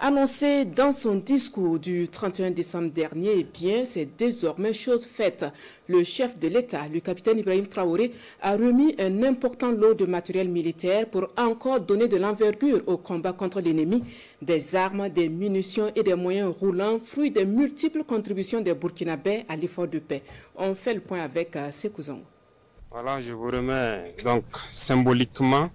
Annoncé dans son discours du 31 décembre dernier, eh bien, c'est désormais chose faite. Le chef de l'État, le capitaine Ibrahim Traoré, a remis un important lot de matériel militaire pour encore donner de l'envergure au combat contre l'ennemi, des armes, des munitions et des moyens roulants, fruit des multiples contributions des Burkinabés à l'effort de paix. On fait le point avec ces euh, Sekouzong. Voilà, je vous remets donc symboliquement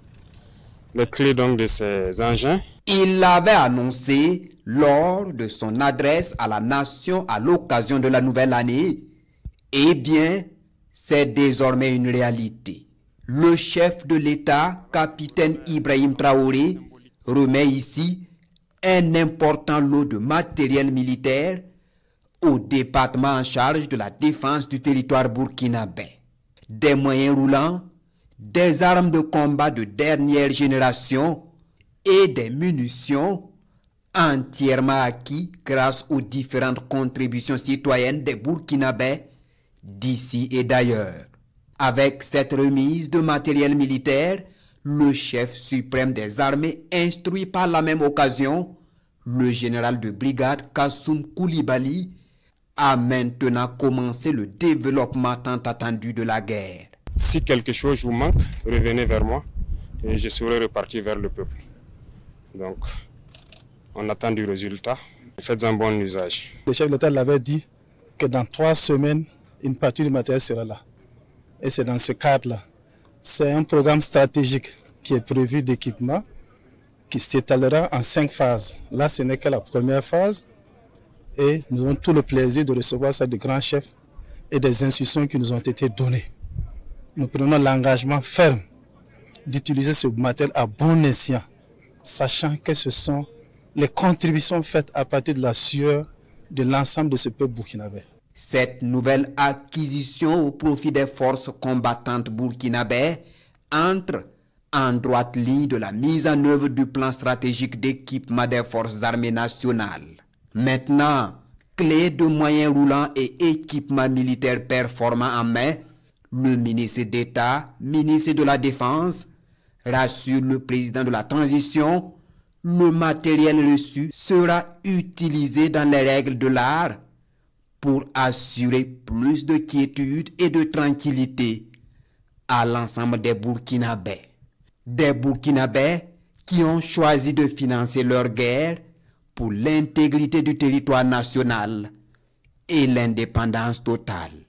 les clés donc, de ces engins il l'avait annoncé lors de son adresse à la nation à l'occasion de la nouvelle année. Eh bien, c'est désormais une réalité. Le chef de l'État, capitaine Ibrahim Traoré, remet ici un important lot de matériel militaire au département en charge de la défense du territoire burkinabé. Des moyens roulants, des armes de combat de dernière génération, et des munitions entièrement acquis grâce aux différentes contributions citoyennes des Burkinabés d'ici et d'ailleurs. Avec cette remise de matériel militaire, le chef suprême des armées instruit par la même occasion le général de brigade Kassoum Koulibaly a maintenant commencé le développement tant attendu de la guerre. Si quelque chose vous manque, revenez vers moi et je serai reparti vers le peuple. Donc, on attend du résultat. Faites un bon usage. Le chef de l'État l'avait dit que dans trois semaines, une partie du matériel sera là. Et c'est dans ce cadre-là. C'est un programme stratégique qui est prévu d'équipement qui s'étalera en cinq phases. Là, ce n'est que la première phase. Et nous avons tout le plaisir de recevoir ça des grands chefs et des instructions qui nous ont été données. Nous prenons l'engagement ferme d'utiliser ce matériel à bon escient sachant que ce sont les contributions faites à partir de la sueur de l'ensemble de ce peuple burkinabé. Cette nouvelle acquisition au profit des forces combattantes burkinabè entre en droite ligne de la mise en œuvre du plan stratégique d'équipement des forces armées nationales. Maintenant, clé de moyens roulants et équipement militaire performant en main, le ministre d'État, ministre de la Défense, rassure le président de la transition, le matériel reçu sera utilisé dans les règles de l'art pour assurer plus de quiétude et de tranquillité à l'ensemble des Burkinabés. Des Burkinabés qui ont choisi de financer leur guerre pour l'intégrité du territoire national et l'indépendance totale.